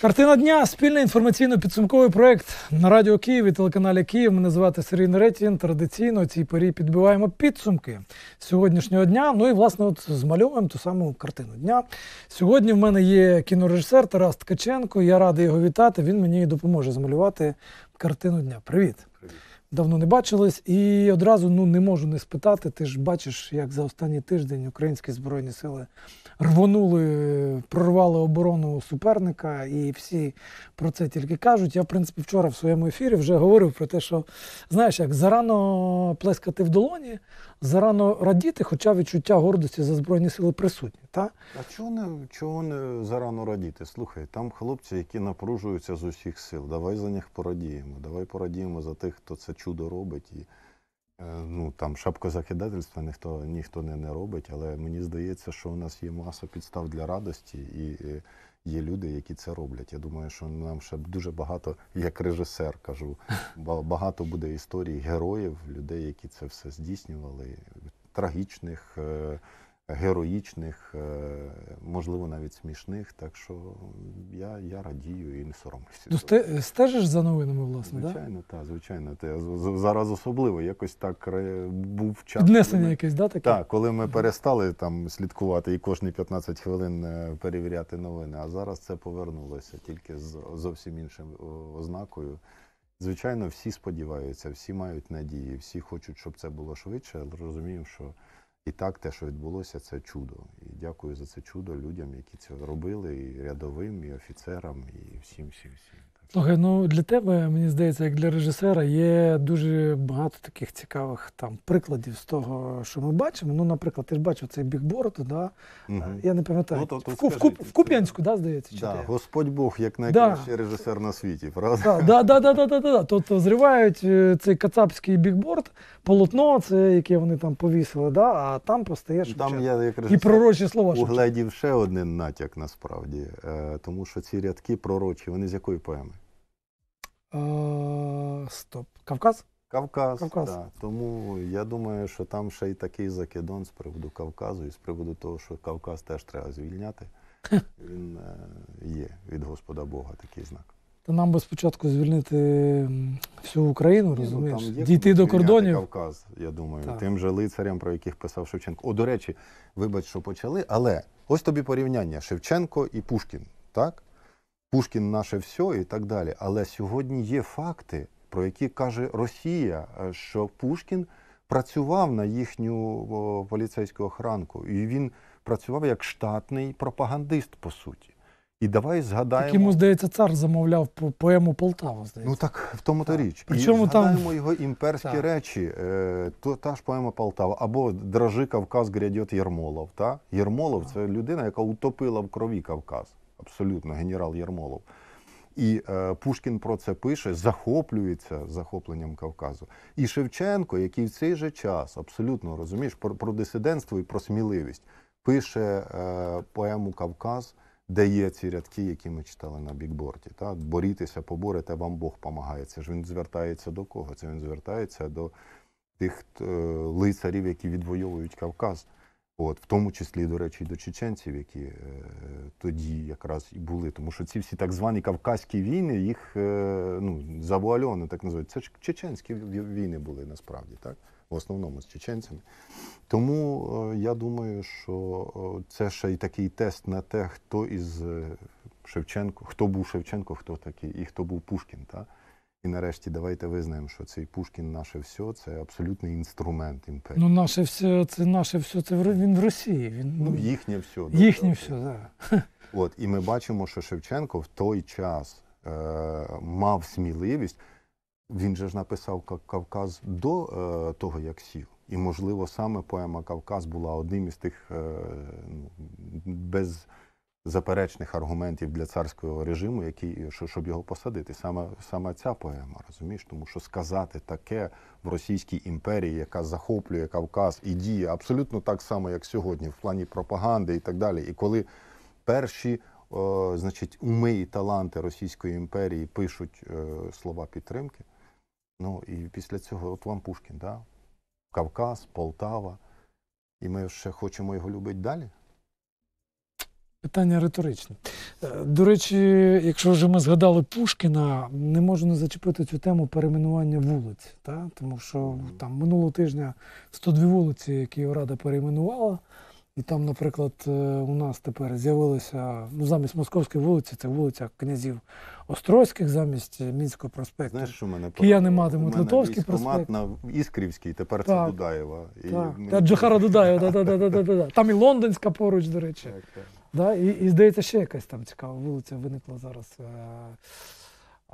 Картина дня спільний інформаційно-підсумковий проект на радіо Київ і телеканалі Київ. Мене звати Сергій Неретін. Традиційно цій порі підбиваємо підсумки сьогоднішнього дня. Ну і власне, от змальовуємо ту саму картину дня. Сьогодні в мене є кінорежисер Тарас Ткаченко. Я радий його вітати. Він мені допоможе змалювати картину дня. Привіт. Привіт давно не бачились. І одразу ну, не можу не спитати. Ти ж бачиш, як за останній тиждень українські збройні сили рвонули, прорвали оборону суперника, і всі про це тільки кажуть. Я, в принципі, вчора в своєму ефірі вже говорив про те, що знаєш, як зарано плескати в долоні, зарано радіти, хоча відчуття гордості за Збройні сили присутні. Та? А чого не чого не зарано радіти? Слухай, там хлопці, які напружуються з усіх сил. Давай за них порадіємо. Давай порадіємо за тих, хто це чудо робить. І, е, ну, там Шапкозакидательства ніхто ніхто не, не робить, але мені здається, що у нас є маса підстав для радості. і... і е, є люди, які це роблять. Я думаю, що нам ще дуже багато, як режисер кажу, багато буде історій героїв, людей, які це все здійснювали, трагічних е, героїчних, е, можливо, навіть смішних. Так що я я радію і не соромлюся. Ну, стежиш за новинами, власне? Звичайно, так, та, звичайно. Та. Зараз особливо якось так був час. Піднесення якесь, да, таке? Так, коли ми перестали там слідкувати і кожні 15 хвилин е, перевіряти новини, а зараз це повернулося тільки з зовсім іншим ознакою. Звичайно, всі сподіваються, всі мають надії, всі хочуть, щоб це було швидше, але розуміємо, що. І так, те, що відбулося, це чудо. І дякую за це чудо людям, які це робили, і рядовим, і офіцерам, і всім, всім, всім. Слухай, ну для тебе, мені здається, як для режисера є дуже багато таких цікавих там прикладів з того, що ми бачимо. Ну, наприклад, ти ж бачив цей бікборд, да? Угу. я не пам'ятаю, ну, в, в, в, в Куп'янську, да, здається, чи да, де? Господь Бог як найкращий да. режисер на світі, правда? да, да, да, да, да, да, да. Тобто зривають е, цей кацапський бікборд, полотно, це яке вони там повісили, да? а там постаєш Там я як режисер, і пророчі слова. Угледів ще один натяк насправді, е, тому що ці рядки пророчі, вони з якої поеми? Е, стоп. Кавказ? Кавказ, Кавказ. так. Тому я думаю, що там ще й такий закидон з приводу Кавказу і з приводу того, що Кавказ теж треба звільняти. Він е, є від Господа Бога такий знак. Та нам би спочатку звільнити всю Україну, розумієш? Ну, там є Дійти до кордонів. Кавказ, я думаю, так. тим же лицарям, про яких писав Шевченко. О, до речі, вибач, що почали, але ось тобі порівняння Шевченко і Пушкін, так? Пушкін наше все і так далі. Але сьогодні є факти, про які каже Росія, е, що Пушкін працював на їхню поліцейську охранку, і він працював як штатний пропагандист, по суті. І давай згадаємо. Так йому, здається, цар замовляв поему Полтава, здається. Ну так в тому то так. річ. Причому І згадаємо там... його імперські так. речі, е, то та ж поема Полтава, або Дрожи Кавказ грядет Єрмолов. Та? Єрмолов так. це людина, яка утопила в крові Кавказ абсолютно генерал Ярмолов. І е, Пушкін про це пише, захоплюється захопленням Кавказу. І Шевченко, який в цей же час абсолютно розумієш, про, про дисидентство і про сміливість пише е, поему Кавказ, де є ці рядки, які ми читали на бікборді. Та? Борітеся, поборете, вам Бог помагає. Це ж він звертається до кого? Це він звертається до тих е, лицарів, які відвоюють Кавказ. От, В тому числі, до речі, до чеченців, які е, тоді якраз і були. Тому що ці всі так звані кавказькі війни, їх е, ну, завуальовано так називають. Це ж чеченські війни були насправді, так? В основному з чеченцями. Тому е, я думаю, що е, це ще й такий тест на те, хто із е, Шевченко, хто був Шевченко, хто такий, і хто був Пушкін. Так? І нарешті давайте визнаємо, що цей Пушкін наше все це абсолютний інструмент імперії. Ну, наше все, це наше все, це він в Росії. Він ну, ну їхнє все. Їхнє все, так. От і ми бачимо, що Шевченко в той час е, мав сміливість. Він же ж написав Кавказ до е, того, як сів. І, можливо, саме поема Кавказ була одним із тих е, ну, без заперечних аргументів для царського режиму, які щоб його посадити. Саме саме ця поема, розумієш, тому що сказати таке в Російській імперії, яка захоплює Кавказ і діє абсолютно так само, як сьогодні, в плані пропаганди і так далі. І коли перші о, е, значить, уми і таланти Російської імперії пишуть о, е, слова підтримки, ну і після цього от вам Пушкін, да? Кавказ, Полтава. І ми ще хочемо його любити далі. Питання риторичне. Е, до речі, якщо вже ми згадали Пушкіна, не можу не зачепити цю тему перейменування вулиць, та? тому що там минулого тижня 102 вулиці, які Рада перейменувала, і там, наприклад, е, у нас тепер з'явилося ну, замість московської вулиці, це вулиця князів Острозьких, замість мінського проспекту. Знаєш, що мене Кияни матимуть Литовський проспект. на Іскрівській, тепер так, це Дудаєва. І... Та Джохара Дудаєва, да, да, да, да, да, да. там і Лондонська поруч, до речі. Так, так. Да? І, і здається, ще якась там цікава вулиця виникла зараз. Е,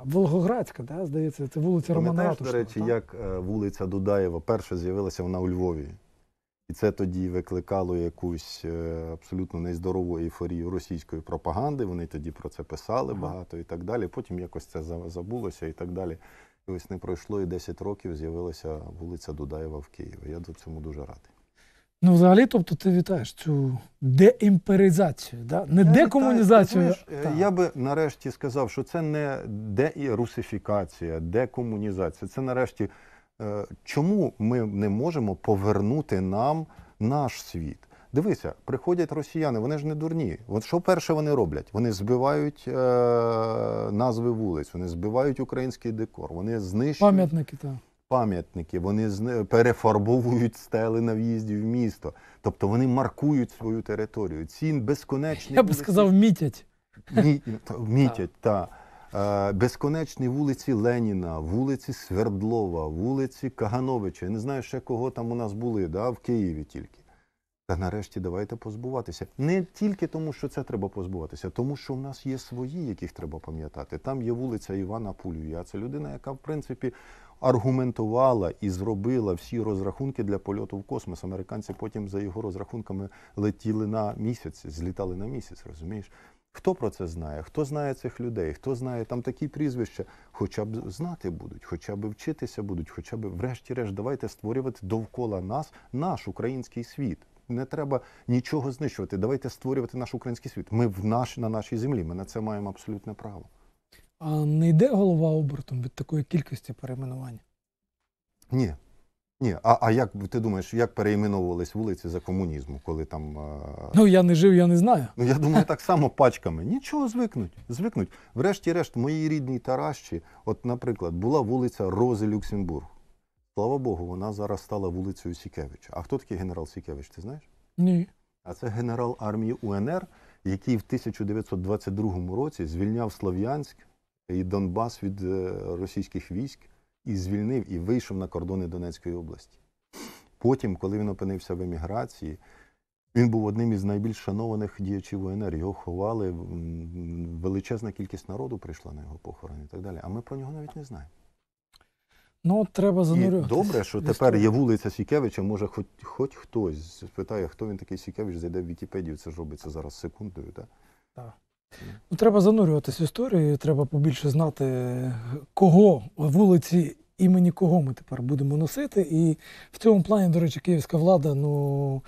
Волгоградська, да, здається, це вулиця Романа До речі, так? як е, вулиця Дудаєва перша з'явилася вона у Львові. І це тоді викликало якусь е, абсолютно нездорову ейфорію російської пропаганди. Вони тоді про це писали ага. багато і так далі. Потім якось це забулося і так далі. І ось не пройшло і 10 років з'явилася вулиця Дудаєва в Києві. Я до цьому дуже радий. Ну, взагалі, тобто, ти вітаєш цю деімперизацію, да? не я декомунізацію. Вітаю, знаєш, е, я би нарешті сказав, що це не дерусифікація, декомунізація. Це нарешті, е, чому ми не можемо повернути нам наш світ? Дивися, приходять росіяни, вони ж не дурні. От що перше вони роблять? Вони збивають е, назви вулиць, вони збивають український декор, вони знищують пам'ятники. так пам'ятники, вони перефарбовують стели на в'їзді в місто. Тобто вони маркують свою територію. Ці безконечні Я би сказав, мітять. Мі... Мітять, так. Е, безконечні вулиці Леніна, вулиці Свердлова, вулиці Кагановича. Я не знаю ще кого там у нас були, да, в Києві тільки. Та нарешті давайте позбуватися. Не тільки тому, що це треба позбуватися, тому що в нас є свої, яких треба пам'ятати. Там є вулиця Івана Пулюя. Це людина, яка, в принципі, аргументувала і зробила всі розрахунки для польоту в космос. Американці потім за його розрахунками летіли на місяць, злітали на місяць, розумієш? Хто про це знає? Хто знає цих людей? Хто знає там такі прізвища? Хоча б знати будуть, хоча б вчитися будуть, хоча б, врешті-решт, давайте створювати довкола нас наш український світ. Не треба нічого знищувати. Давайте створювати наш український світ. Ми в наш на нашій землі. Ми на це маємо абсолютне право. А не йде голова обертом від такої кількості перейменувань? Ні. Ні, а а як ти думаєш, як переіменовувались вулиці за комунізму, коли там. Е, ну я не жив, я не знаю. Ну я думаю, так само пачками. Нічого звикнуть. Звикнуть. Врешті-решт, в моїй рідній Таращі, от, наприклад, була вулиця Рози Люксембург. Слава Богу, вона зараз стала вулицею Сікевича. А хто такий генерал Сікевич? Ти знаєш? Ні. А це генерал армії УНР, який в 1922 році звільняв Слов'янськ і Донбас від е, російських військ і звільнив і вийшов на кордони Донецької області. Потім, коли він опинився в еміграції, він був одним із найбільш шанованих діячів УНР. Його ховали, величезна кількість народу прийшла на його похорон і так далі. А ми про нього навіть не знаємо. Ну, треба занурюватися. Добре, що тепер є вулиця Сікевича, може, хоч хоч хтось спитає, хто він такий Сікевич, зайде в Вікіпедію. Це ж робиться зараз секундою, так? Так. Ну, треба занурюватись в історію, треба побільше знати, кого вулиці імені кого ми тепер будемо носити. І в цьому плані, до речі, київська влада, ну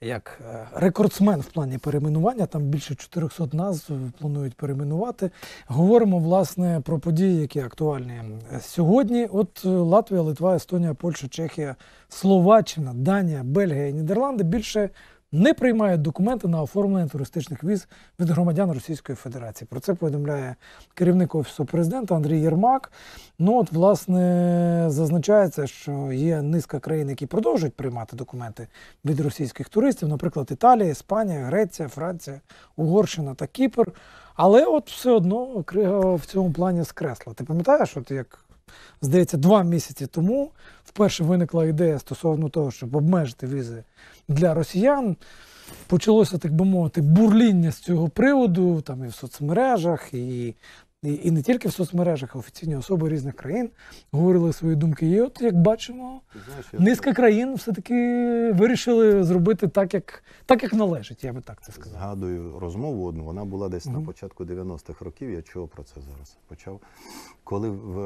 як е, рекордсмен в плані перейменування, там більше 400 назв планують перейменувати. Говоримо власне про події, які актуальні сьогодні. От е, Латвія, Литва, Естонія, Польща, Чехія, Словаччина, Данія, Бельгія Нідерланди більше не приймають документи на оформлення туристичних віз від громадян Російської Федерації. Про це повідомляє керівник офісу президента Андрій Єрмак. Ну от власне зазначається, що є низка країн, які продовжують приймати документи від російських туристів, наприклад, Італія, Іспанія, Греція, Франція, Угорщина та Кіпр. Але от все одно Крига в цьому плані скресла. Ти пам'ятаєш, от як здається, два місяці тому вперше виникла ідея стосовно того, щоб обмежити візи для росіян. Почалося, так би мовити, бурління з цього приводу, там і в соцмережах, і і, і не тільки в соцмережах, а офіційні особи різних країн говорили свої думки. І от, як бачимо, Знаєш, низка я... країн все-таки вирішили зробити так, як так, як належить, я би так це сказав. Згадую розмову одну, вона була десь mm -hmm. на початку 90-х років. Я чого про це зараз почав, коли в...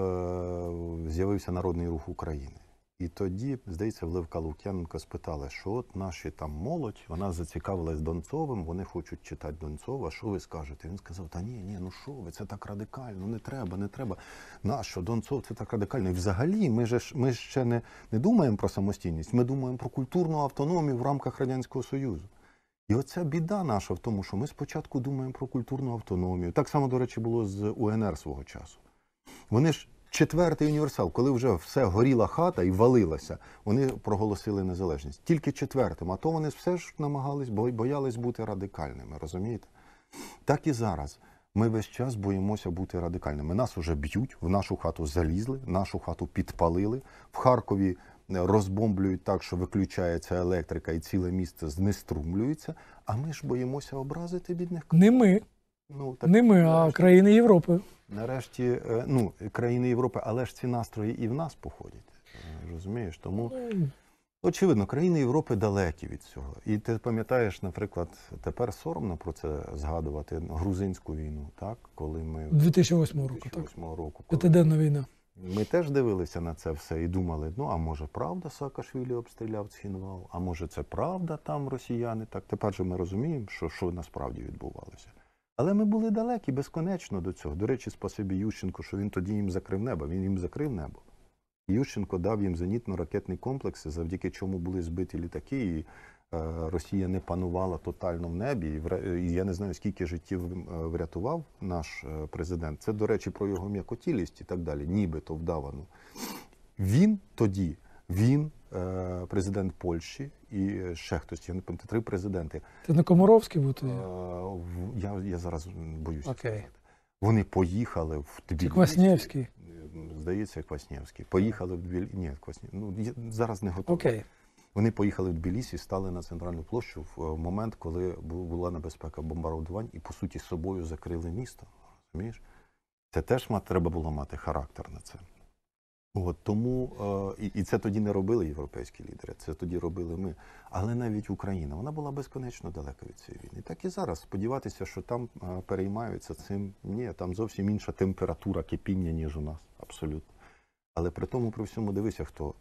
Е, з'явився Народний рух України. І тоді, здається, в Лук'яненко спитали, що от наші там молодь, вона зацікавилась Донцовим, вони хочуть читати Донцова, що ви скажете? Він сказав: Та ні, ні, ну що ви, це так радикально, не треба, не треба. Нащо Донцов це так радикально? І взагалі, ми ж ми ще не, не думаємо про самостійність, ми думаємо про культурну автономію в рамках Радянського Союзу. І оця біда наша в тому, що ми спочатку думаємо про культурну автономію. Так само, до речі, було з УНР свого часу. Вони ж Четвертий універсал, коли вже все горіла хата і валилася, вони проголосили незалежність. Тільки четвертим, а то вони все ж намагались, боялись бути радикальними, розумієте? Так і зараз. Ми весь час боїмося бути радикальними. Нас уже б'ють, в нашу хату залізли, нашу хату підпалили. В Харкові е, розбомблюють так, що виключається електрика, і ціле місце знеструмлюється. А ми ж боїмося образити бідних Не ми, ну так не ми, а країни Європи нарешті е, ну, країни Європи, але ж ці настрої і в нас походять. Е, розумієш, тому ну. очевидно, країни Європи далекі від цього. І ти пам'ятаєш, наприклад, тепер соромно про це згадувати грузинську війну, так коли ми 2008 року 2008 так? року коли... війна. Ми теж дивилися на це все і думали: ну а може правда Саакашвілі обстріляв Цхінвал, а може це правда там росіяни? Так тепер же ми розуміємо, що що насправді відбувалося. Але ми були далекі безконечно до цього. До речі, спасибі Ющенко, що він тоді їм закрив небо. Він їм закрив небо. Ющенко дав їм зенітно-ракетні комплекси, завдяки чому були збиті літаки, і е, Росія не панувала тотально в небі. І я не знаю, скільки життів е, врятував наш е, президент. Це, до речі, про його м'якотілість і так далі, нібито вдавано. Він тоді, він Е, президент Польщі і ще хтось. Я не пам'ятаю, три президенти. Це не Комаровський був тоді? Е, я я зараз боюся. Okay. Вони поїхали в Тбілісі. Кваснєвський? Здається, Кваснєвський. Поїхали в Тбілісі. Ні, Кваснєвський. Ну, я зараз не готовий. Okay. Вони поїхали в Тбілісі, стали на центральну площу в е, момент, коли була небезпека бомбардувань, і по суті собою закрили місто. Розумієш? Це теж треба було мати характер на це. От тому е, і це тоді не робили європейські лідери, це тоді робили ми. Але навіть Україна вона була безконечно далека від цієї війни. Так і зараз сподіватися, що там е, переймаються цим. Ні, там зовсім інша температура кипіння, ніж у нас. Абсолютно. Але при тому при всьому дивися, хто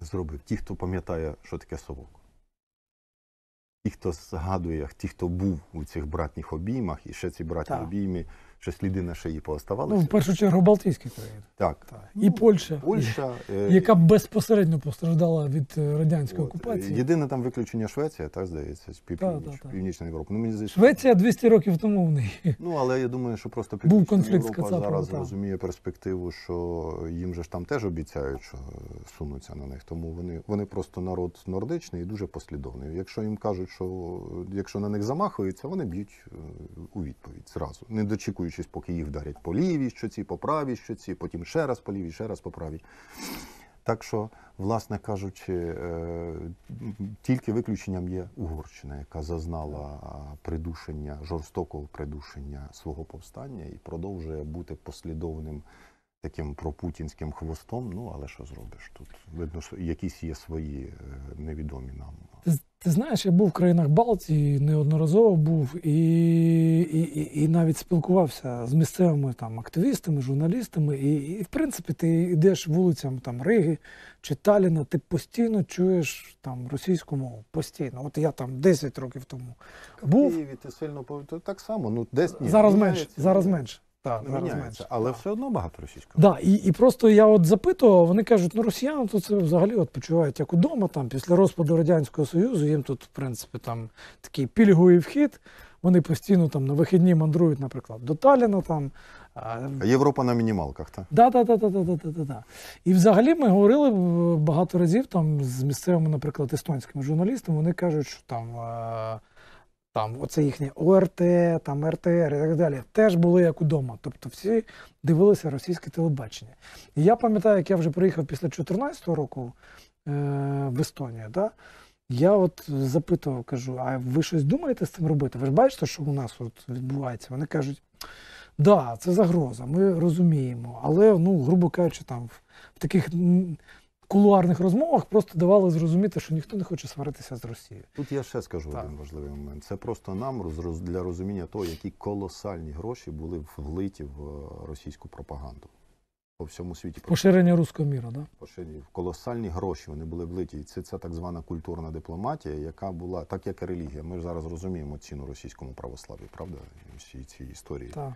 зробив. Ті, хто пам'ятає, що таке совок. Ті, хто згадує, ті, хто був у цих братніх обіймах, і ще ці братні так. обійми що сліди на шиї ну, пооставалися. Ну, в першу чергу Балтійські країни. Так. так. І ну, Польща, Польща і... Е, яка безпосередньо постраждала від е, радянської от. окупації. Єдине там виключення Швеція, так здається, з північної Північна Європа. Ну, мені здається, Швеція 200 років тому в неї. Ну, але я думаю, що просто Був конфлікт Європа з Кацапом, зараз та. розуміє перспективу, що їм же ж там теж обіцяють, що е, сунуться на них. Тому вони вони просто народ нордичний і дуже послідовний. Якщо їм кажуть, що якщо на них замахуються, вони б'ють у відповідь зразу. Не дочікують рухаючись, поки їх вдарять по лівій щоці, по правій щоці, потім ще раз по лівій, ще раз по правій. Так що, власне кажучи, е, тільки виключенням є Угорщина, яка зазнала придушення, жорстокого придушення свого повстання і продовжує бути послідовним таким пропутінським хвостом. Ну але що зробиш тут? Видно, що якісь є свої е, невідомі нам ти знаєш, я був в країнах Балтії, неодноразово був і і, і навіть спілкувався з місцевими там активістами, журналістами. І, і в принципі, ти йдеш вулицям там Риги чи Таліна, ти постійно чуєш там російську мову. Постійно. От я там 10 років тому був. В Києві ти сильно повідомляв так само. Ну, десь ні. Зараз менше, зараз менше. Так, не міняється, але все одно багато російського. Да, і і просто я от запитував, вони кажуть, ну росіяни тут це взагалі от почувають як удома. Там після розпаду Радянського Союзу їм тут, в принципі, там такий пільговий вхід. Вони постійно там на вихідні мандрують, наприклад, до Таліна там. Європа на мінімалках, так? Да, да, да, да, да, да, да, да. І взагалі ми говорили багато разів там з місцевими, наприклад, естонськими журналістами. Вони кажуть, що там. Е, там оце їхнє ОРТ, там РТР і так далі, теж були як удома. Тобто всі дивилися російське телебачення. І я пам'ятаю, як я вже приїхав після 2014 року е- в Естонію. Да? Я от запитував, кажу: а ви щось думаєте з цим робити? Ви ж бачите, що у нас от відбувається? Вони кажуть, да, це загроза, ми розуміємо, але, ну, грубо кажучи, там в таких кулуарних розмовах просто давали зрозуміти, що ніхто не хоче сваритися з Росією. Тут я ще скажу так. один важливий момент. Це просто нам для розуміння того, які колосальні гроші були влиті в е, російську пропаганду. По всьому світі поширення руського міра, да? Поширення колосальні гроші вони були влиті. Це це так звана культурна дипломатія, яка була так, як і релігія. Ми ж зараз розуміємо ціну російському православ'ю, правда? Всі ці історії. Так.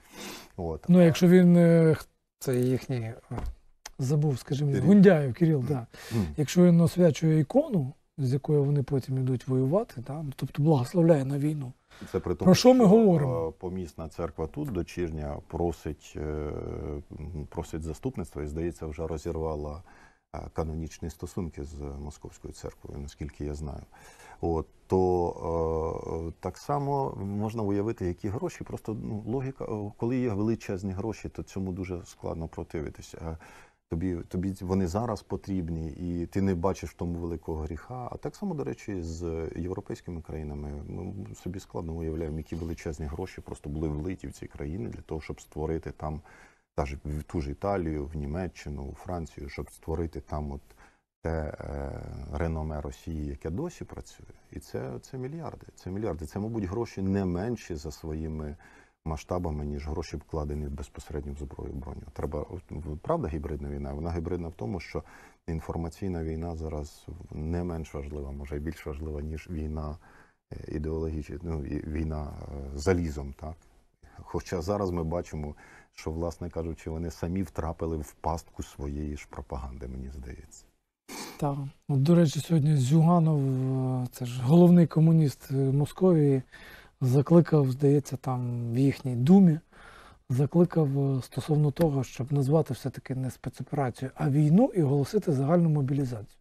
От. Ну якщо він е, це їхні ну, забув, скажи мені, Гундяєв Кирил, да. якщо він освячує ікону, з якою вони потім йдуть воювати, да? Ну, тобто благословляє на війну. Це при тому, Про що ми що говоримо? Е, помісна церква тут дочірня просить е, просить заступництва і, здається, вже розірвала е, канонічні стосунки з московською церквою, наскільки я знаю. От, То е, так само можна уявити, які гроші. Просто ну, логіка, коли є величезні гроші, то цьому дуже складно противитися. Тобі тобі вони зараз потрібні, і ти не бачиш в тому великого гріха. А так само, до речі, з європейськими країнами ми ну, собі складно уявляємо, які величезні гроші просто були влиті в ці країни для того, щоб створити там та ж в ту ж Італію, в Німеччину, у Францію, щоб створити там от те е, реноме Росії, яке досі працює, і це, це мільярди. Це мільярди. Це, мабуть, гроші не менші за своїми масштабами, ніж гроші вкладені безпосередньо в зброю броню. Треба правда гібридна війна. Вона гібридна в тому, що інформаційна війна зараз не менш важлива, може і більш важлива, ніж війна е, ідеологічна, ну, війна е, залізом. так. Хоча зараз ми бачимо, що, власне кажучи, вони самі втрапили в пастку своєї ж пропаганди, мені здається. Так. До речі, сьогодні Зюганов, е, це ж головний комуніст Московії закликав, здається, там в їхній думі, закликав е, стосовно того, щоб назвати все-таки не спецоперацію, а війну і оголосити загальну мобілізацію.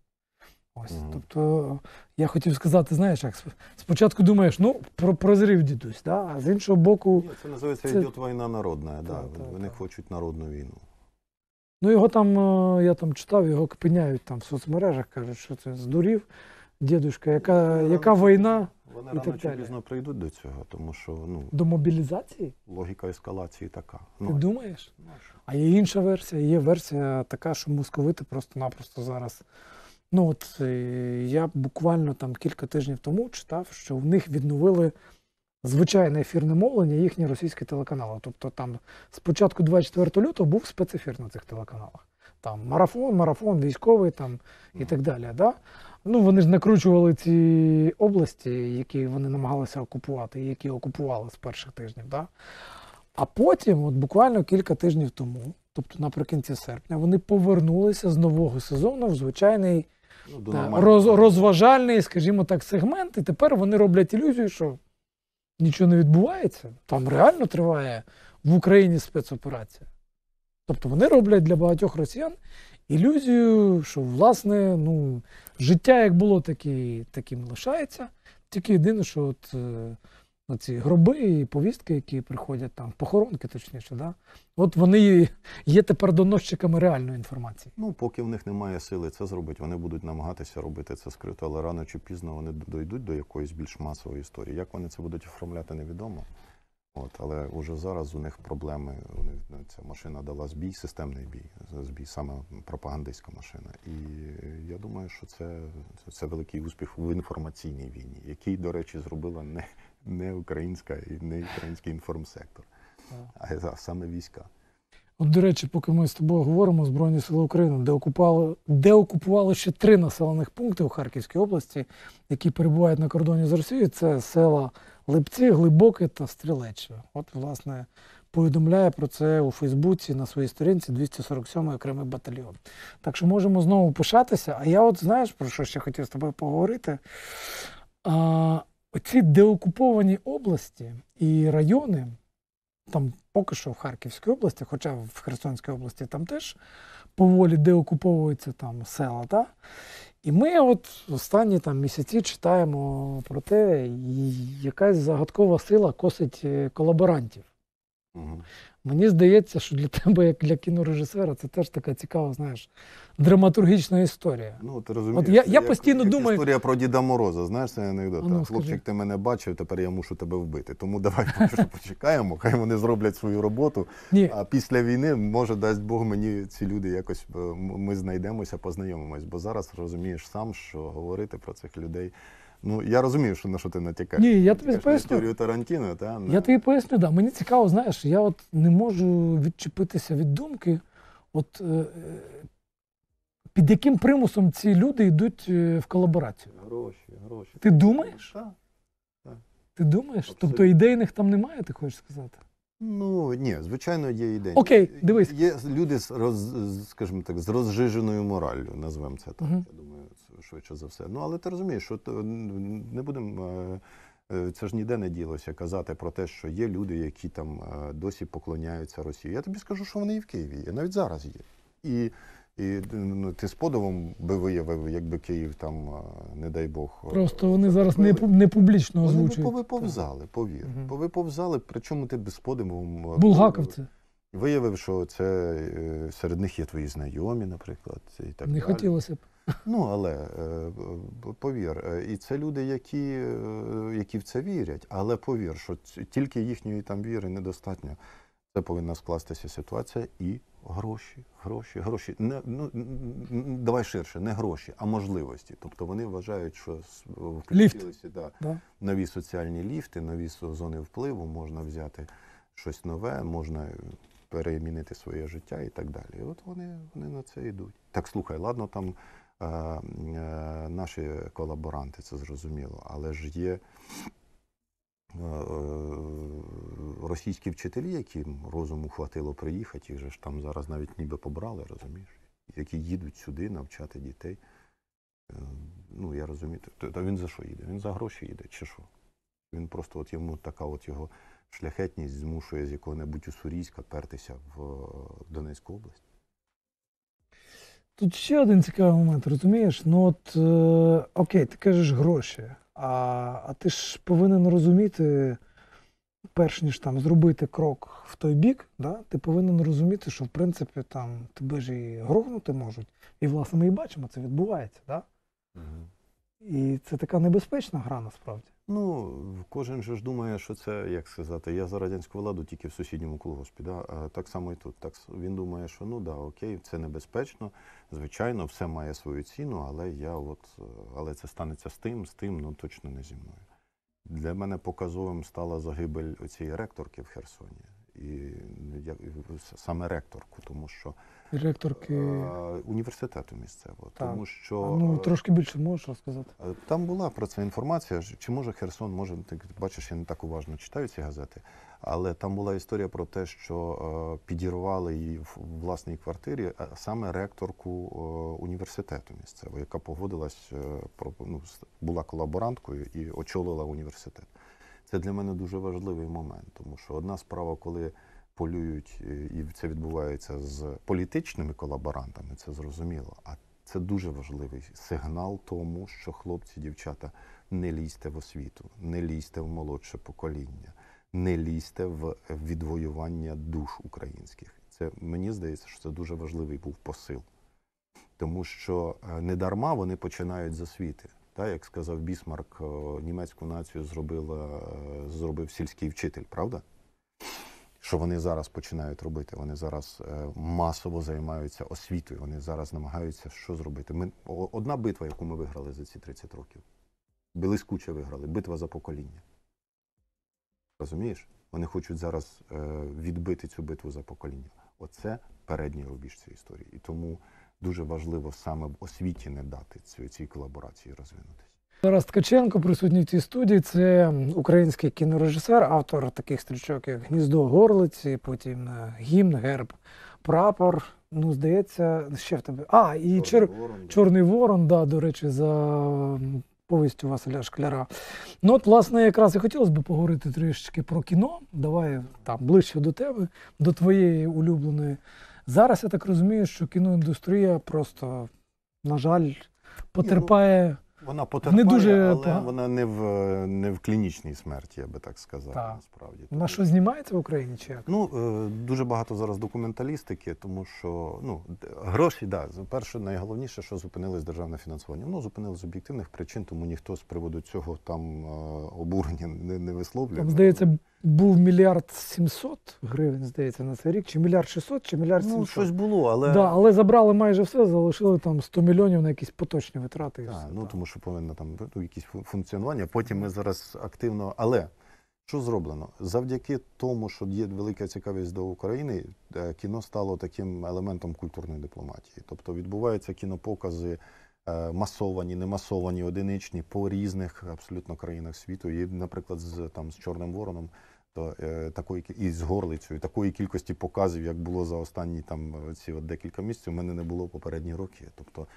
Ось, mm. Тобто я хотів сказати, знаєш, як спочатку думаєш, ну про прозрів дідусь, да? а з іншого боку. це називається це... йде війна народна, так, да. Та, вони та. хочуть народну війну. Ну його там, е, я там читав, його кпиняють там в соцмережах, кажуть, що це здурів дідушка, яка, Вони яка рано війна Вони і рано чи далі. пізно прийдуть до цього, тому що ну, До мобілізації? логіка ескалації така. Ти Ну, думаєш? А є інша версія, є версія така, що московити просто-напросто зараз. Ну от е, я буквально там кілька тижнів тому читав, що в них відновили звичайне ефірне мовлення їхні російські телеканали. Тобто там спочатку 24 лютого був спецефір на цих телеканалах. Там марафон, марафон, військовий там і так далі. Да? Ну вони ж накручували ці області, які вони намагалися окупувати, і які окупували з перших тижнів. Да? А потім, от буквально кілька тижнів тому, тобто наприкінці серпня, вони повернулися з нового сезону в звичайний ну, е, роз, розважальний, скажімо так, сегмент. І тепер вони роблять ілюзію, що нічого не відбувається. Там реально триває в Україні спецоперація. Тобто вони роблять для багатьох росіян ілюзію, що власне ну, життя як було, такі, таким лишається. Тільки єдине, що от е, ці гроби і повістки, які приходять там, похоронки, точніше, да? от вони є тепер доносчиками реальної інформації. Ну, поки в них немає сили це зробити, вони будуть намагатися робити це скрито, але рано чи пізно вони дійдуть до якоїсь більш масової історії. Як вони це будуть оформляти, невідомо. От, Але вже зараз у них проблеми. У ну, ця машина дала збій, системний бій, збій, саме пропагандистська машина. І я думаю, що це це, це великий успіх в інформаційній війні, який, до речі, зробила не не українська і не український інформсектор, а саме війська. От, до речі, поки ми з тобою говоримо, Збройні сили України, де окупували ще три населених пункти у Харківській області, які перебувають на кордоні з Росією, це села Липці, Глибоке та Стрілече. От, власне, повідомляє про це у Фейсбуці на своїй сторінці 247-й окремий батальйон. Так що можемо знову пишатися. А я, от знаєш, про що ще хотів з тобою поговорити? А, Оці деокуповані області і райони там поки що в Харківській області, хоча в Херсонській області там теж поволі деокуповуються там села. Та? І ми от останні там місяці читаємо про те, якась загадкова сила косить е, колаборантів. Угу. Мені здається, що для тебе, як для кінорежисера, це теж така цікава, знаєш, драматургічна історія. Ну, ти розумієш, От я, я як, постійно як думаю... історія про Діда Мороза. Знаєш, це анекдот. Ну, Хлопчик, ти мене бачив, тепер я мушу тебе вбити. Тому давай почекаємо, хай вони зроблять свою роботу. Ні. А після війни, може, дасть Бог мені ці люди якось е, ми знайдемося, познайомимось. Бо зараз розумієш сам, що говорити про цих людей. Ну я розумію, що на що ти натякаєш. Ні, я тобі поясню. історію Тарантіно, та на... я тобі поясню. Да, мені цікаво, знаєш, я от не можу відчепитися від думки, от е, під яким примусом ці люди йдуть е, в колаборацію. Гроші, гроші. Ти думаєш? Так. Ти думаєш? Тобто Абсолютно. Тобто ідейних там немає, ти хочеш сказати? Ну ні, звичайно, є ідеї. Окей, дивись. Є люди з роз, скажімо так, з розжиженою мораллю, назвемо це так. Угу. Я думаю, швидше за все. Ну але ти розумієш, що не будемо. Е, е, це ж ніде не ділося казати про те, що є люди, які там е, досі поклоняються Росії. Я тобі скажу, що вони і в Києві і навіть зараз є. І і ну, ти з подивом би виявив, якби Київ там, не дай Бог. Просто вони зараз не не публічно озвучують. Вони повиповзали, повір. Угу. Повиповзали, причому ти з подивом. Булгаков це. Виявив, що це серед них є твої знайомі, наприклад. і так Не далі. хотілося б. Ну але е, повір, е, і це люди, які е, які в це вірять. Але повір, що тільки їхньої там віри недостатньо. Це повинна скластися ситуація і гроші, гроші, гроші. Не ну давай ширше, не гроші, а можливості. Тобто вони вважають, що включилися Да, да. нові соціальні ліфти, нові зони впливу, можна взяти щось нове, можна. Перемінити своє життя і так далі. І От вони вони на це йдуть. Так слухай, ладно, там Е, е, наші колаборанти, це зрозуміло, але ж є. Е, російські вчителі, яким розуму хватило приїхати, їх же ж там зараз навіть ніби побрали, розумієш, які їдуть сюди навчати дітей. Ну, я розумію, то він за що їде? Він за гроші їде, чи що? Він просто от йому така от його шляхетність змушує з якого-небудь Уссурійська пертися в Донецьку область. Тут ще один цікавий момент, розумієш? Ну от е, окей, ти кажеш гроші, а а ти ж повинен розуміти, перш ніж там зробити крок в той бік, да, ти повинен розуміти, що в принципі там тебе ж і грохнути можуть. І, власне, ми і бачимо, це відбувається. Да? Угу. І це така небезпечна гра насправді. Ну, кожен же ж думає, що це, як сказати, я за радянську владу тільки в сусідньому колгоспі. Да? А так само і тут. Так, Він думає, що ну да, окей, це небезпечно, звичайно, все має свою ціну, але я от, е, але це станеться з тим, з тим, ну точно не зі мною. Для мене показовим стала загибель цієї ректорки в Херсоні. Ну, і, і саме ректорку, тому що. Ректорки університету місцевого, так. тому що ну е, трошки більше можеш розказати. Е, там була про це інформація. Чи може Херсон може ти бачиш, я не так уважно читаю ці газети, але там була історія про те, що е, підірвали її в власній квартирі, саме ректорку університету місцевого, яка погодилась ну, була колаборанткою і очолила університет. Це для мене дуже важливий момент, тому що одна справа, коли полюють, е, і це відбувається з політичними колаборантами, це зрозуміло. А це дуже важливий сигнал, тому що хлопці, дівчата, не лізьте в освіту, не лізьте в молодше покоління, не лізьте в відвоювання душ українських. Це мені здається, що це дуже важливий був посил, тому що е, недарма вони починають з освіти. Та, як сказав Бісмарк, німецьку націю зробила е, зробив сільський вчитель, правда? Що вони зараз починають робити? Вони зараз е, масово займаються освітою. Вони зараз намагаються що зробити. Ми одна битва, яку ми виграли за ці 30 років. Блискуче виграли. Битва за покоління. Розумієш? Вони хочуть зараз е, відбити цю битву за покоління. Оце передній рубіж цієї історії. І тому дуже важливо саме в освіті не дати цій колаборації розвинутися. Тарас Ткаченко присутній в цій студії. Це український кінорежисер, автор таких стрічок, як Гніздо Горлиці, потім е, гімн, герб, прапор. Ну, здається, ще в тебе. А, і Чор... ворон, Чорний Ворон, да, до речі, за повістю Василя Шкляра. Ну, от, власне, якраз і хотілося б поговорити трішечки про кіно. Давай там ближче до тебе, до твоєї улюбленої. Зараз я так розумію, що кіноіндустрія просто, на жаль, ну, потерпає. Вона потерпає, не дуже але погано. вона не в не в клінічній смерті, я би так сказав. Так. Насправді вона що знімається в Україні? Чи як? Ну е, дуже багато зараз документалістики, тому що ну гроші да перше, найголовніше, що зупинилось державне фінансування. Воно ну, зупинилось з об'єктивних причин, тому ніхто з приводу цього там е, обурення не не висловлює. Там, Здається, був мільярд сімсот гривень, здається, на цей рік, чи мільярд 600, чи мільярд 700. Ну, щось було, але Да, але забрали майже все, залишили там 100 мільйонів на якісь поточні витрати. а, ну так. тому що повинно там ну, якісь функціонування. Потім ми зараз активно. Але що зроблено? Завдяки тому, що є велика цікавість до України, е, кіно стало таким елементом культурної дипломатії. Тобто відбуваються кінопокази. Е, масовані, не масовані, одиничні по різних абсолютно країнах світу. І, наприклад, з там з Чорним Вороном то е, такої і з горлицею, такої кількості показів, як було за останні там е, ці от декілька місяців, у мене не було попередні роки. Тобто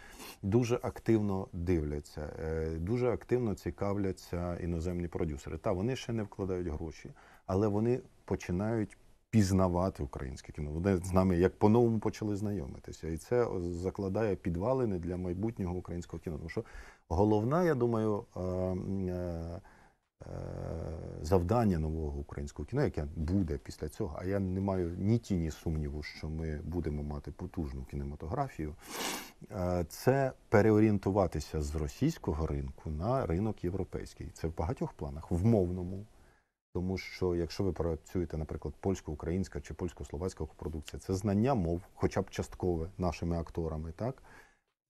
дуже активно дивляться, е, дуже активно цікавляться іноземні продюсери. Та вони ще не вкладають гроші, але вони починають. Пізнавати українське кіно. Вони з нами як по-новому почали знайомитися. І це закладає підвалини для майбутнього українського кіно. Тому що головна, я думаю, е, завдання нового українського кіно, яке буде після цього. А я не маю ні тіні сумніву, що ми будемо мати потужну кінематографію. Е, це переорієнтуватися з російського ринку на ринок європейський. Це в багатьох планах, в мовному. Тому що, якщо ви працюєте, наприклад, польсько-українська чи польсько-словацька продукція, це знання мов, хоча б часткове нашими акторами, так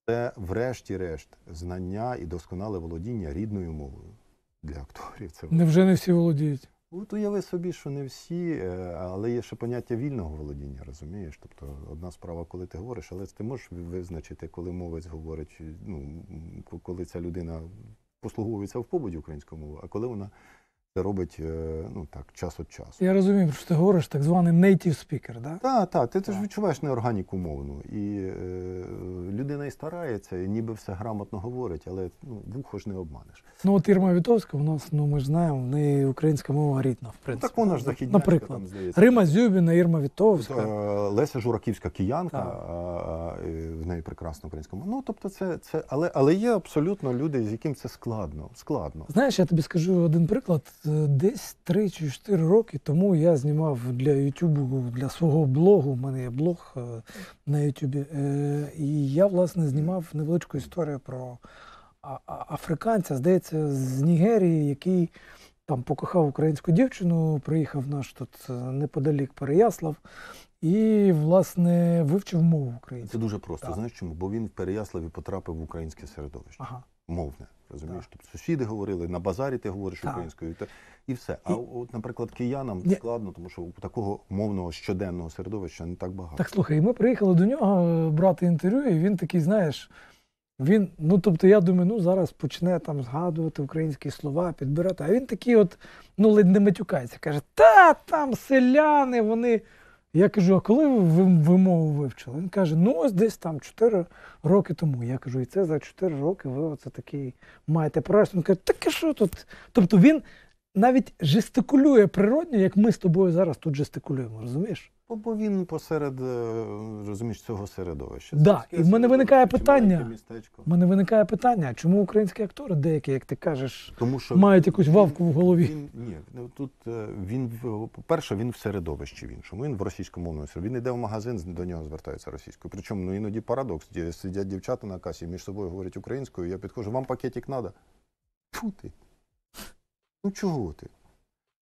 це, врешті-решт, знання і досконале володіння рідною мовою для акторів. Це Невже не всі володіють? От уяви собі, що не всі, е, але є ще поняття вільного володіння, розумієш? Тобто одна справа, коли ти говориш, але ти можеш визначити, коли мовець говорить, ну коли ця людина послуговується в побуді українською мовою, а коли вона це робить е, ну так, час від часу. Я розумію, що ти говориш так званий native speaker, да? Так, так. Ти так. ж відчуваєш неорганіку мовну. І е, людина і старається, і ніби все грамотно говорить, але ну, вухо ж не обманеш. Ну от Ірма Вітовська у нас, ну ми ж знаємо, в неї українська мова рідна, в принципі. Ну, так вона ж західнянка, Наприклад, там здається. Рима Зюбіна, Ірма Вітовська. Тобто, е, Леся Жураківська киянка, а, в неї прекрасна українська мова. Ну тобто, це це але але є абсолютно люди, з яким це складно. Складно. Знаєш, я тобі скажу один приклад. Е, десь 3 чи 4 роки тому я знімав для Ютубу, для свого блогу, у мене є блог е, на Ютубі. Е, і я, власне, знімав невеличку історію про африканця, здається, з Нігерії, який там покохав українську дівчину, приїхав наш тут неподалік Переяслав і, власне, вивчив мову українську. Це дуже просто. Так. Знаєш чому? Бо він в Переяславі потрапив в українське середовище. Ага. Мовне розумієш? Тобто сусіди говорили, на базарі ти говориш так. українською, і все. А і... от, наприклад, киянам Ні. складно, тому що такого мовного щоденного середовища не так багато. Так слухай, ми приїхали до нього е, брати інтерв'ю, і він такий, знаєш. Він, ну тобто, я думаю, ну зараз почне там згадувати українські слова, підбирати. А він такий, от, ну ледь не матюкається, каже: Та там селяни, вони я кажу, а коли ви вимову вивчили? Він каже, ну ось десь там 4 роки тому. Я кажу, і це за 4 роки ви оце такий маєте прораз. Він каже, таке що тут? Тобто він навіть жестикулює природньо, як ми з тобою зараз тут жестикулюємо, розумієш? Бо він посеред е, розумієш, цього середовища. Да. І в мене виникає питання. В мене виникає питання, чому українські актори, деякі, як ти кажеш, Тому що мають якусь він, вавку в голові. Він, ні, ну, тут е, він по-перше, він в середовищі в іншому. Він в російськомовному середовищі. Він йде в магазин, до нього звертається російською. Причому ну іноді парадокс. Сидять дівчата на касі між собою говорять українською. Я підходжу, вам пакетик треба? Фу ти. Ну чого ти?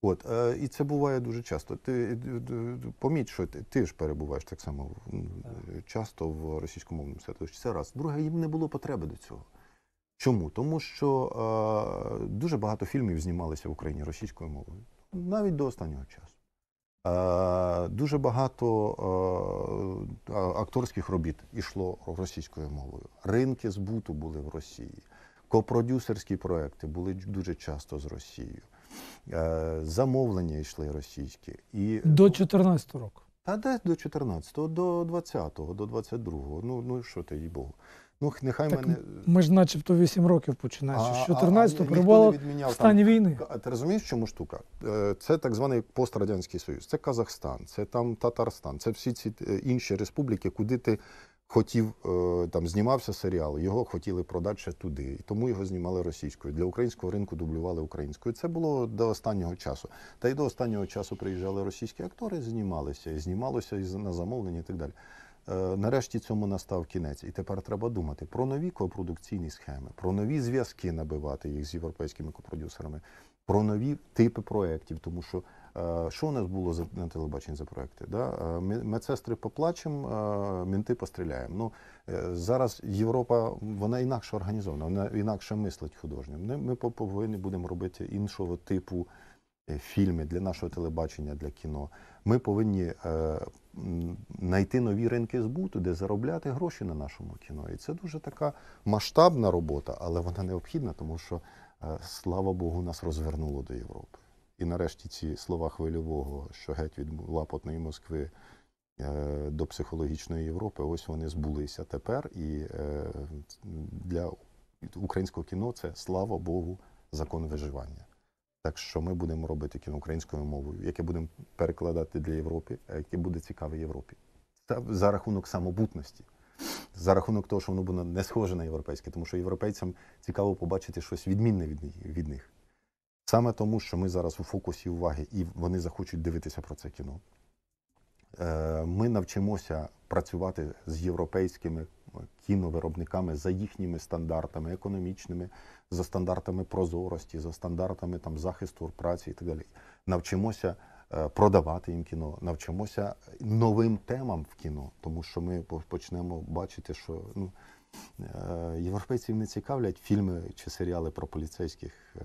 От, е, І це буває дуже часто. Ти е, поміть, що ти, ти ж перебуваєш так само часто в російськомовному середовищі. Це раз. Друге, їм не було потреби до цього. Чому? Тому що е, дуже багато фільмів знімалися в Україні російською мовою, навіть до останнього часу. Е, дуже багато е, акторських робіт йшло російською мовою. Ринки збуту були в Росії. Копродюсерські проекти були дуже часто з Росією. Е, замовлення йшли російські і до 14-го року. Та де до 14-го, до 20-го, до 22-го. Ну ну що ти їй богу. Ну нехай так мене ми ж, начебто, 8 років починаєш. З 14-го перебувало в стані там. війни. А ти розумієш, чому штука? Е, це так званий пострадянський союз, це Казахстан, це там Татарстан, це всі ці е, інші республіки, куди ти хотів е, там знімався серіал, його хотіли продати ще туди, і тому його знімали російською. Для українського ринку дублювали українською. Це було до останнього часу. Та й до останнього часу приїжджали російські актори, знімалися, і знімалося і на замовлення, і так далі. Е, нарешті цьому настав кінець, і тепер треба думати про нові копродукційні схеми, про нові зв'язки набивати їх з європейськими копродюсерами, про нові типи проєктів, тому що Е, що у нас було за на телебаченні за проекти? Да? Е, медсестри поплачемо, е, мінти постріляємо. Ну зараз Європа вона інакше організована, вона інакше мислить художньо. Ми повинні будемо робити іншого типу фільми для нашого телебачення, для кіно. Ми повинні знайти нові ринки збуту, де заробляти гроші на нашому кіно. І це дуже така масштабна робота, але вона необхідна, тому що слава Богу, нас розвернуло до Європи. І нарешті ці слова хвильового, що геть від лапотної Москви е, до психологічної Європи, ось вони збулися тепер. І е, для українського кіно це слава Богу, закон виживання. Так що ми будемо робити кіно українською мовою, яке будемо перекладати для Європи, яке буде цікаве Європі. Та за рахунок самобутності, за рахунок того, що воно буде не схоже на європейське, тому що європейцям цікаво побачити щось відмінне від них. Саме тому, що ми зараз у фокусі уваги і вони захочуть дивитися про це кіно. Е, ми навчимося працювати з європейськими е, кіновиробниками за їхніми стандартами економічними, за стандартами прозорості, за стандартами там захисту праці і так далі. Навчимося е, продавати їм кіно, навчимося новим темам в кіно, тому що ми почнемо бачити, що ну. Європейців не цікавлять фільми чи серіали про поліцейських е,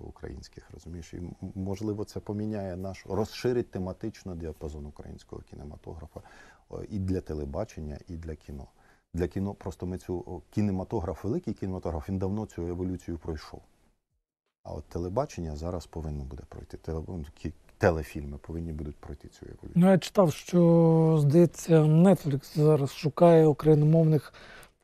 українських, розумієш, і можливо, це поміняє наш розширить тематично діапазон українського кінематографа і для телебачення, і для кіно. Для кіно просто ми цю кінематограф, великий кінематограф, він давно цю еволюцію пройшов. А от телебачення зараз повинно буде пройти. Ну, телефільми повинні будуть пройти цю еволюцію. Ну я читав, що здається, Netflix зараз шукає україномовних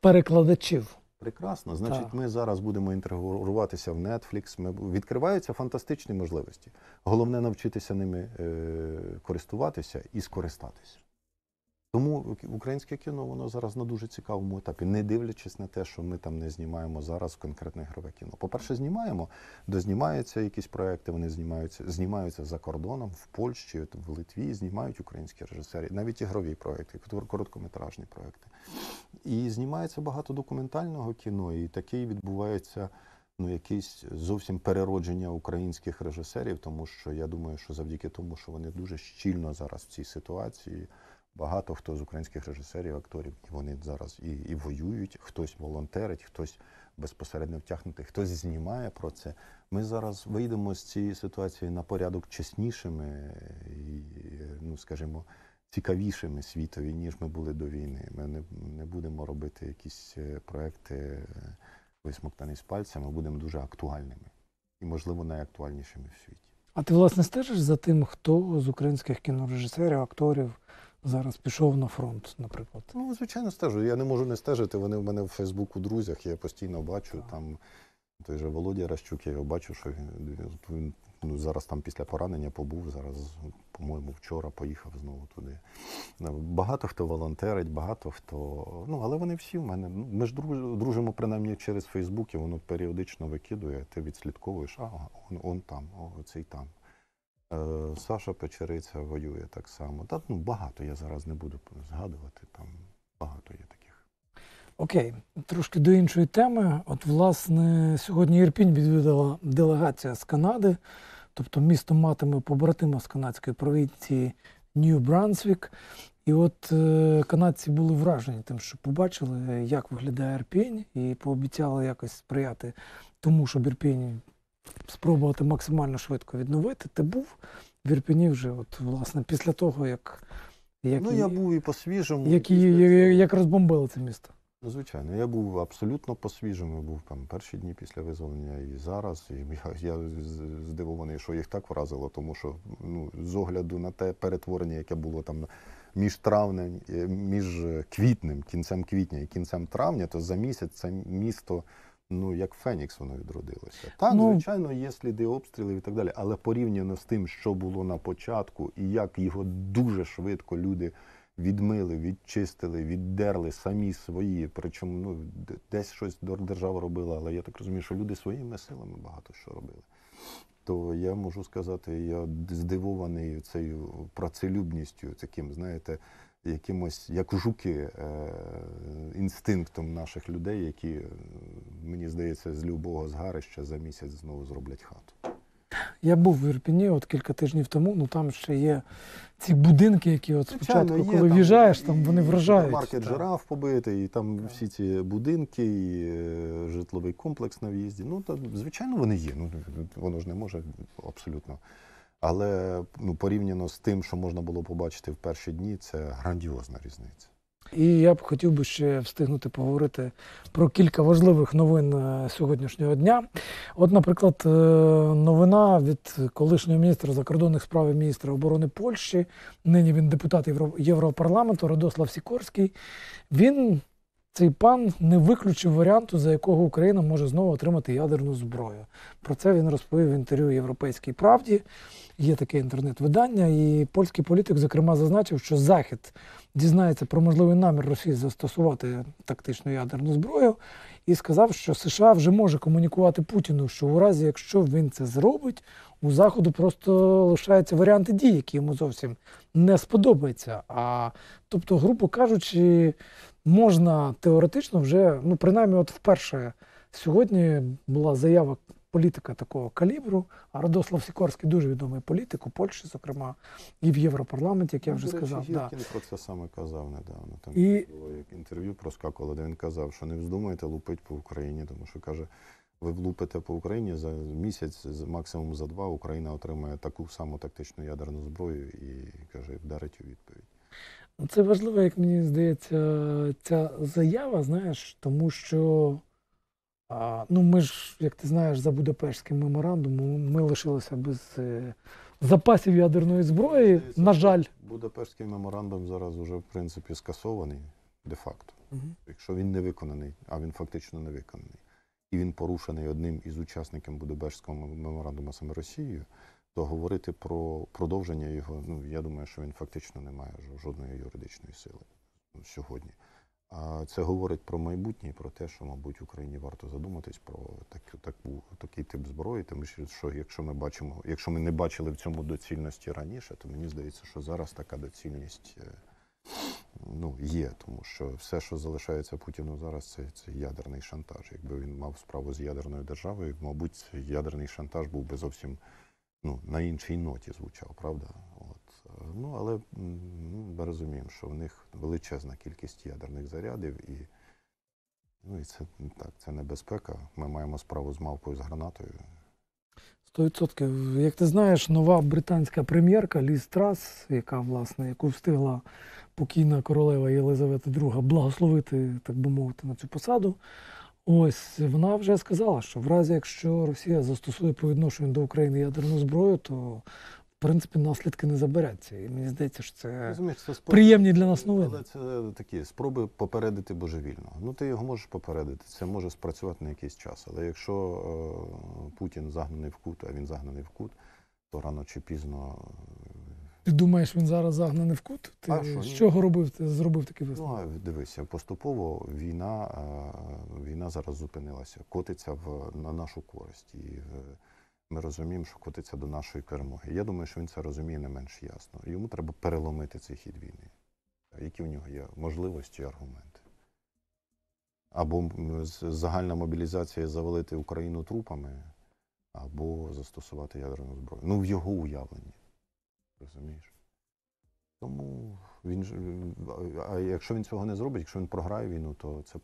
перекладачів. Прекрасно, значить, так. ми зараз будемо інтегруватися в Netflix. Ми відкриваються фантастичні можливості. Головне навчитися ними е, користуватися і скористатися. Тому українське кіно воно зараз на дуже цікавому етапі, не дивлячись на те, що ми там не знімаємо зараз конкретне ігрове кіно. По-перше, знімаємо, дознімаються якісь проекти. Вони знімаються, знімаються за кордоном в Польщі, в Литві, знімають українські режисери, навіть ігрові проекти, короткометражні проекти. І знімається багато документального кіно, і такий відбувається. Ну, якесь зовсім переродження українських режисерів, тому що я думаю, що завдяки тому, що вони дуже щільно зараз в цій ситуації Багато хто з українських режисерів, акторів, і вони зараз і і воюють, хтось волонтерить, хтось безпосередньо втягнутий, хтось знімає про це. Ми зараз вийдемо з цієї ситуації на порядок чеснішими і, ну скажімо, цікавішими світові, ніж ми були до війни. Ми не, не будемо робити якісь е, проекти е, висмоктані з пальця. Ми будемо дуже актуальними і, можливо, найактуальнішими в світі. А ти власне стежиш за тим, хто з українських кінорежисерів, акторів? зараз пішов на фронт, наприклад? Ну, звичайно, стежу. Я не можу не стежити. Вони в мене в Фейсбуку друзях, я постійно бачу так. там. Той же Володя Ращук, я його бачу, що він, ну, зараз там після поранення побув, зараз, по-моєму, вчора поїхав знову туди. Ну, багато хто волонтерить, багато хто. Ну, але вони всі в мене. Ну, ми ж дружимо принаймні через Фейсбук, і воно періодично викидує, ти відслідковуєш, а он, он там, о, цей там. Е, Саша Печериця воює так само. Та ну багато я зараз не буду згадувати. Там багато є таких. Окей, трошки до іншої теми. От, власне, сьогодні Ірпінь відвідала делегація з Канади, тобто місто матиме побратима з канадської провінції Нью-Брансвік. І от е, канадці були вражені тим, що побачили, як виглядає Ірпінь, і пообіцяли якось сприяти тому, щоб Ірпінь спробувати максимально швидко відновити. Ти був в Ірпіні вже, от, власне, після того, як як, ну, і, я був і по-свіжому. Як, і, як розбомбили це місто. Ну, звичайно, я був абсолютно по-свіжому, був там перші дні після визволення і зараз. І я, я здивований, що їх так вразило, тому що ну, з огляду на те перетворення, яке було там між травнем, е, між квітнем, кінцем квітня і кінцем травня, то за місяць це місто ну як Фенікс, воно відродилося. Так, ну, звичайно, є сліди обстрілів і так далі, але порівняно з тим, що було на початку, і як його дуже швидко люди відмили, відчистили, віддерли самі свої. Причому ну десь щось держава робила, але я так розумію, що люди своїми силами багато що робили. То я можу сказати, я здивований цією працелюбністю, таким, знаєте якимось, як жуки, е, інстинктом наших людей, які, е, мені здається, з любого згарища за місяць знову зроблять хату. Я був в Ірпіні от кілька тижнів тому, ну там ще є ці будинки, які от спочатку, є, коли там, в'їжджаєш, там вони вражають. Маркет жираф побитий, і там так. всі ці будинки, і е, житловий комплекс на в'їзді. Ну, то, звичайно, вони є. Ну, Воно ж не може абсолютно але ну, порівняно з тим, що можна було побачити в перші дні, це грандіозна різниця. І я б хотів би ще встигнути поговорити про кілька важливих новин е, сьогоднішнього дня. От, наприклад, е, новина від колишнього міністра закордонних справ і міністра оборони Польщі, нині він депутат Європарламенту Радослав Сікорський. Він цей пан не виключив варіанту, за якого Україна може знову отримати ядерну зброю. Про це він розповів в інтерв'ю Європейській правді. Є таке інтернет-видання, і польський політик, зокрема, зазначив, що Захід дізнається про можливий намір Росії застосувати тактичну ядерну зброю, і сказав, що США вже може комунікувати Путіну, що у разі, якщо він це зробить, у Заходу просто лишаються варіанти дій, які йому зовсім не сподобаються. А тобто, грубо кажучи можна теоретично вже, ну принаймні, от вперше сьогодні була заява політика такого калібру. А Радослав Сікорський дуже відомий політик у Польщі, зокрема, і в Європарламенті, як я ну, вже До речі, сказав. Да. про це саме казав недавно. Там і... було як інтерв'ю проскакувало, де він казав, що не вздумайте лупити по Україні, тому що каже. Ви влупите по Україні за місяць, максимум за два, Україна отримає таку саму тактичну ядерну зброю і каже, вдарить у відповідь. Це важливо, як мені здається, ця заява, знаєш, тому що ну ми ж, як ти знаєш, за Будапештським меморандумом ми лишилися без е, запасів ядерної зброї. Це, на жаль, Будапештський меморандум зараз вже в принципі скасований де-факто. Угу. Якщо він не виконаний, а він фактично не виконаний, і він порушений одним із учасників Будапештського меморандуму саме Росією то говорити про продовження його, ну я думаю, що він фактично не має жодної юридичної сили сьогодні. А це говорить про майбутнє і про те, що, мабуть, Україні варто задуматись про таку, таку такий тип зброї. Тому що якщо ми бачимо, якщо ми не бачили в цьому доцільності раніше, то мені здається, що зараз така доцільність е, ну, є, тому що все, що залишається Путіну зараз, це це ядерний шантаж. Якби він мав справу з ядерною державою, мабуть, ядерний шантаж був би зовсім ну, на іншій ноті звучав, правда? От. Ну, Але ну, ми розуміємо, що в них величезна кількість ядерних зарядів, і ну, і це так, це небезпека. Ми маємо справу з мавпою з гранатою. 100%. Як ти знаєш, нова британська прем'єрка Ліз Трас, яка власне, яку встигла покійна королева Єлизавета II благословити, так би мовити, на цю посаду. Ось вона вже сказала, що в разі, якщо Росія застосує по відношенню до України ядерну зброю, то в принципі наслідки не забереться. І мені здається, що це Розумієш, це спроб... приємні для нас новини. Але це такі спроби попередити божевільно. Ну ти його можеш попередити. Це може спрацювати на якийсь час. Але якщо е, Путін загнаний в кут, а він загнаний в кут, то рано чи пізно ти думаєш, він зараз загнаний в кут? Ти а що? З чого робив? Ти зробив такий висновок? Ну, дивися, поступово війна війна зараз зупинилася, котиться в, на нашу користь. І е, ми розуміємо, що котиться до нашої перемоги. Я думаю, що він це розуміє не менш ясно. Йому треба переломити цей хід війни. Які в нього є можливості і аргументи? Або загальна мобілізація завалити Україну трупами, або застосувати ядерну зброю. Ну, в його уявленні. Розумієш? Тому він а якщо він цього не зробить, якщо він програє війну, то це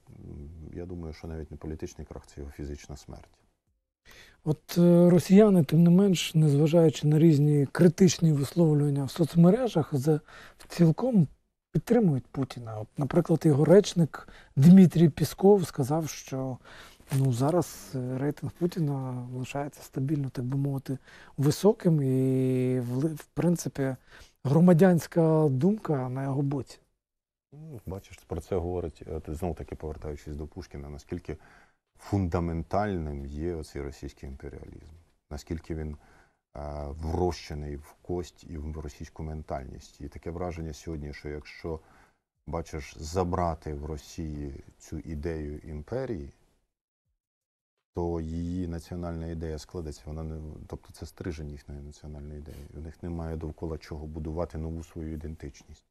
я думаю, що навіть не політичний крах, це його фізична смерть. От е, росіяни, тим не менш, незважаючи на різні критичні висловлювання в соцмережах, за цілком підтримують Путіна. От, Наприклад, його речник Дмитрій Пісков сказав, що Ну зараз е, рейтинг Путіна залишається стабільно, так би мовити, високим, і в принципі громадянська думка на його боці. Ну, бачиш, про це говорить е, знову таки повертаючись до Пушкіна, наскільки фундаментальним є оцей російський імперіалізм, наскільки він е, врощений в кость і в російську ментальність. І таке враження сьогодні, що якщо бачиш забрати в Росії цю ідею імперії то її національна ідея складеться. Вона не тобто це стрижень їхньої національної ідеї. У них немає довкола чого будувати нову свою ідентичність.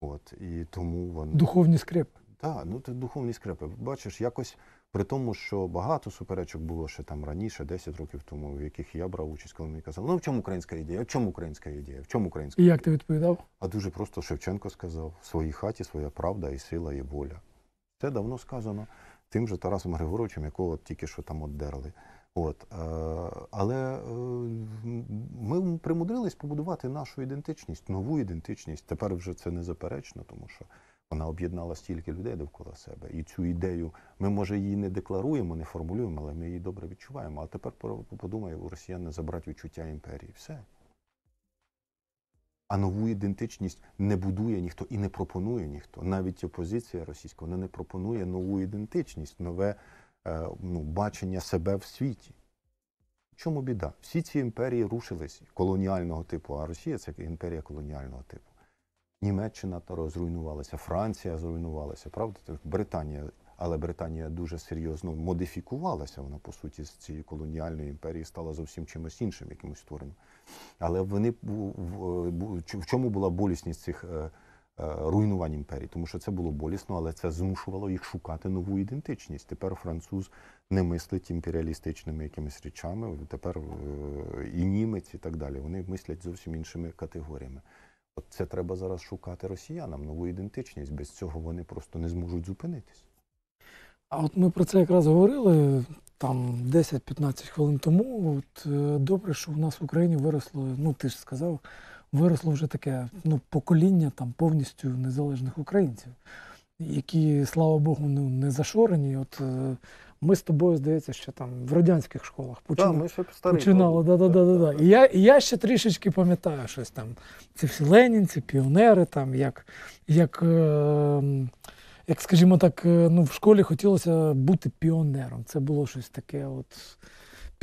От і тому вони духовні скрепи. Так, ну це духовні скрепи. Бачиш, якось при тому, що багато суперечок було ще там раніше, 10 років тому, в яких я брав участь, коли мені казали, ну в чому українська ідея? В чому українська ідея? В чому українська ідея? І як ти відповідав? А дуже просто Шевченко сказав: в своїй хаті своя правда і сила, і воля. Це давно сказано тим же Тарасом Григоровичем, якого тільки що там оддерли. От, е, але е, ми примудрились побудувати нашу ідентичність, нову ідентичність. Тепер вже це незаперечно, тому що вона об'єднала стільки людей довкола себе. І цю ідею ми, може, її не декларуємо, не формулюємо, але ми її добре відчуваємо. А тепер подумай, у росіяни забрати відчуття імперії. Все. А нову ідентичність не будує ніхто і не пропонує ніхто. Навіть опозиція російська вона не пропонує нову ідентичність, нове е, ну, бачення себе в світі. чому біда? Всі ці імперії рушились колоніального типу, а Росія це імперія колоніального типу. Німеччина та зруйнувалася, Франція зруйнувалася, правда? Британія, але Британія дуже серйозно модифікувалася. Вона, по суті, з цієї колоніальної імперії стала зовсім чимось іншим, якимось створенням. Але вони в чому була болісність цих е, е, руйнувань імперії? Тому що це було болісно, але це змушувало їх шукати нову ідентичність. Тепер француз не мислить імперіалістичними якимись речами, тепер е, і німець, і так далі. Вони мислять зовсім іншими категоріями. От це треба зараз шукати росіянам нову ідентичність. Без цього вони просто не зможуть зупинитись. А от ми про це якраз говорили там 10-15 хвилин тому. От, е, Добре, що в нас в Україні виросло, ну ти ж сказав, виросло вже таке ну, покоління там повністю незалежних українців, які, слава Богу, ну, не зашорені. От е, ми з тобою, здається, ще там в радянських школах починали. Да, І я ще трішечки пам'ятаю щось там. Ці всі ленінці, піонери, там, як. як е, як скажімо так, е, ну в школі хотілося бути піонером. Це було щось таке, от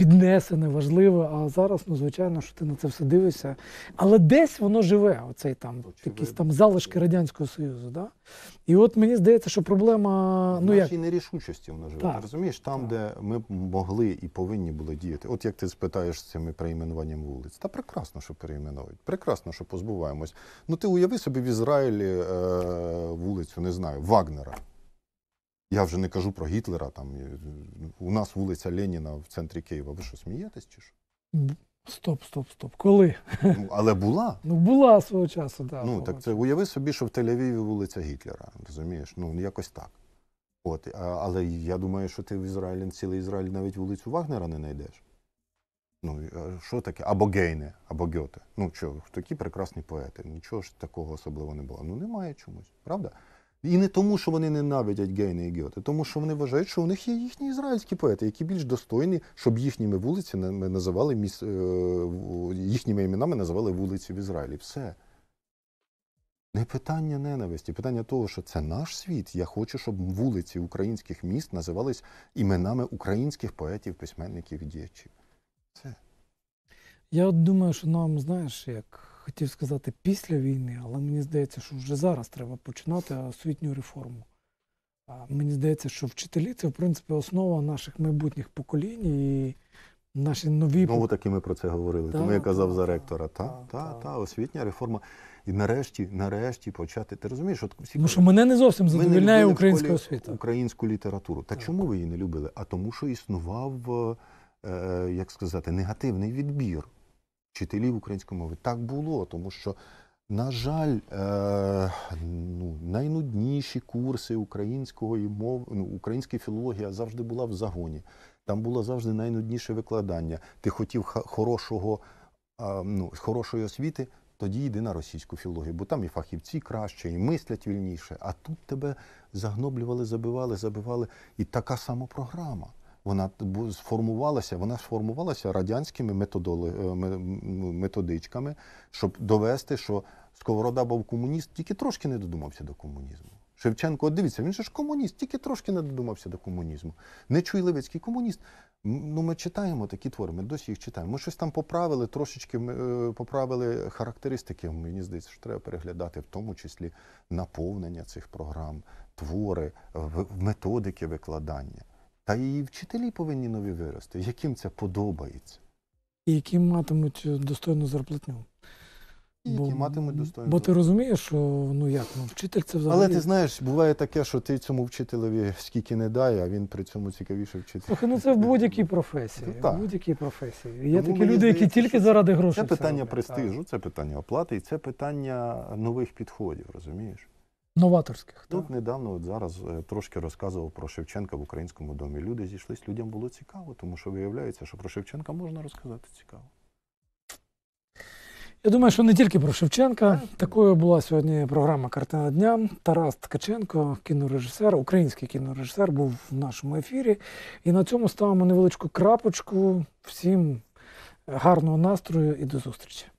піднесене, важливе. А зараз, ну звичайно, що ти на це все дивишся. Але десь воно живе, оцей там якісь там залишки радянського союзу. Да? І от мені здається, що проблема ну як... нерішучості воно живе. Так. Ти розумієш, там, так. де ми могли і повинні були діяти. От як ти спитаєш з цими перейменуванням вулиць, та прекрасно, що перейменують, прекрасно, що позбуваємось. Ну ти уяви собі в Ізраїлі е, вулицю, не знаю, Вагнера. Я вже не кажу про Гітлера. Там у нас вулиця Леніна в центрі Києва. Ви що смієтесь чи що? Стоп, стоп, стоп. Коли? Ну, але була. Ну була свого часу, так. Ну так це уяви собі, що в Тель-Авіві вулиця Гітлера. Розумієш? Ну якось так. От, але я думаю, що ти в Ізраїлі цілий Ізраїль навіть вулицю Вагнера не знайдеш. Ну, що таке? Або Гейне, або Гьоте. Ну, що, такі прекрасні поети. Нічого ж такого особливо не було. Ну, немає чомусь, правда? І не тому, що вони ненавидять Гейна і тому що вони вважають, що у них є їхні ізраїльські поети, які більш достойні, щоб їхніми вулицями називали міс... Е, їхніми іменами називали вулиці в Ізраїлі. Все. Не питання ненависті, питання того, що це наш світ. Я хочу, щоб вулиці українських міст називались іменами українських поетів, письменників і діячів. Все. Я от думаю, що нам, знаєш, як хотів сказати після війни, але мені здається, що вже зараз треба починати освітню реформу. Мені здається, що вчителі це в принципі основа наших майбутніх поколінь і наші нові знову таки ми про це говорили. Та, Тому я казав за ректора. Та та, та, та освітня реформа. І нарешті, нарешті почати. Ти розумієш, от всі ну, що мене не зовсім задовільняє українська освіта. українську літературу. Та так. чому ви її не любили? А тому, що існував, е, як сказати, негативний відбір вчителів української мови. Так було, тому що, на жаль, е, ну, найнудніші курси української мови, ну, українська філологія завжди була в загоні. Там було завжди найнудніше викладання. Ти хотів хорошого, е, ну, хорошої освіти. Тоді йди на російську філологію, бо там і фахівці краще, і мислять вільніше. А тут тебе загноблювали, забивали, забивали. І така сама програма вона сформувалася, вона сформувалася радянськими методоли, е, методичками, щоб довести, що Сковорода був комуніст, тільки трошки не додумався до комунізму. Шевченко, дивіться, він же ж комуніст, тільки трошки не додумався до комунізму. Нечуйливецький комуніст. Ну, ми читаємо такі твори, ми досі їх читаємо. Ми щось там поправили, трошечки е, поправили характеристики. Мені здається, що треба переглядати, в тому числі наповнення цих програм, твори, методики викладання. Та і вчителі повинні нові вирости, яким це подобається. І які матимуть е, достойну зарплатню. І які бо, матимуть достойну. Бо ти розумієш, що ну як ну, вчитель це взагалі. Але ти знаєш, буває таке, що ти цьому вчителеві скільки не дай, а він при цьому цікавіше вчитель. Слухай, ну це в будь-якій професії. Ну, так. В будь-якій професії. Є Тому такі люди, здається, які тільки заради грошей. Це питання престижу, це питання оплати, і це питання нових підходів, розумієш? новаторських. Тут недавно от зараз е, трошки розказував про Шевченка в українському домі. Люди зійшлись, людям було цікаво, тому що виявляється, що про Шевченка можна розказати цікаво. Я думаю, що не тільки про Шевченка. Такою була сьогодні програма Картина дня. Тарас Ткаченко, кінорежисер, український кінорежисер, був в нашому ефірі. І на цьому ставимо невеличку крапочку. Всім гарного настрою і до зустрічі.